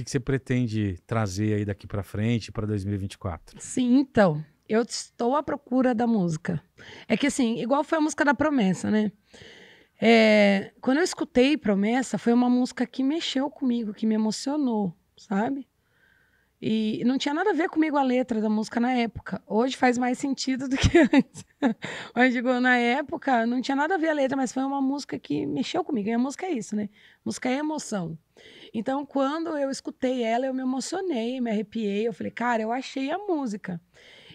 que, que você pretende trazer aí daqui para frente, para 2024? Sim, então, eu estou à procura da música. É que assim, igual foi a música da promessa, né? É, quando eu escutei Promessa, foi uma música que mexeu comigo, que me emocionou, sabe? E não tinha nada a ver comigo a letra da música na época. Hoje faz mais sentido do que antes. Mas digo, na época não tinha nada a ver a letra, mas foi uma música que mexeu comigo. E a música é isso, né? Música é emoção. Então, quando eu escutei ela, eu me emocionei, me arrepiei. Eu falei, cara, eu achei a música.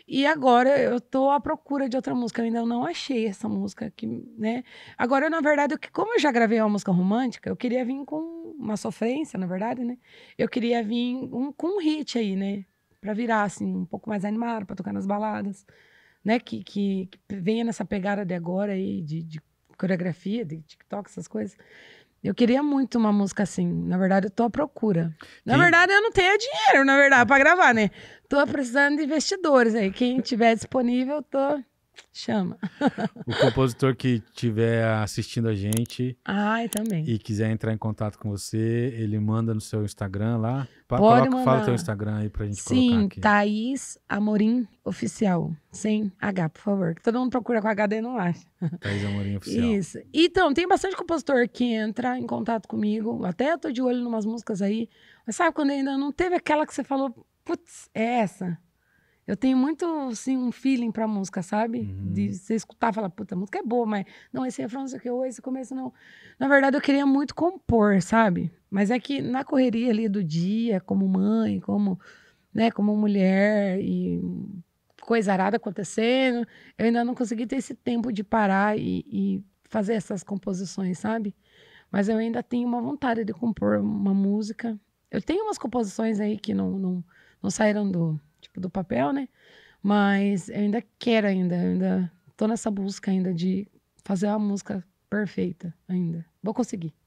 E agora eu tô à procura de outra música, eu ainda não achei essa música aqui, né? Agora, na verdade, eu, como eu já gravei uma música romântica, eu queria vir com uma sofrência, na verdade, né? Eu queria vir um, com um hit aí, né? Pra virar, assim, um pouco mais animado, para tocar nas baladas, né? Que, que, que venha nessa pegada de agora aí, de, de coreografia, de TikTok, essas coisas. Eu queria muito uma música assim. Na verdade, eu tô à procura. Na Sim. verdade, eu não tenho dinheiro, na verdade, para gravar, né? Tô precisando de investidores aí. Quem tiver disponível, tô Chama. o compositor que estiver assistindo a gente. Ai, também. E quiser entrar em contato com você, ele manda no seu Instagram lá. Pode coloca, mandar. Fala teu Instagram aí pra gente Sim, colocar Sim, Thaís Amorim Oficial. Sem H, por favor. Todo mundo procura com H, e não acha. Thaís Amorim Oficial. Isso. Então, tem bastante compositor que entra em contato comigo. Até eu tô de olho em umas músicas aí. Mas sabe quando ainda não teve aquela que você falou, putz, é essa? Eu tenho muito, assim, um feeling pra música, sabe? Uhum. De você escutar e falar, puta, a música é boa, mas não, esse refrão, não sei o que, ou esse começo, não. Na verdade, eu queria muito compor, sabe? Mas é que na correria ali do dia, como mãe, como, né, como mulher e coisa arada acontecendo, eu ainda não consegui ter esse tempo de parar e, e fazer essas composições, sabe? Mas eu ainda tenho uma vontade de compor uma música eu tenho umas composições aí que não, não, não saíram do, tipo, do papel, né? Mas eu ainda quero ainda, ainda tô nessa busca ainda de fazer uma música perfeita ainda. Vou conseguir.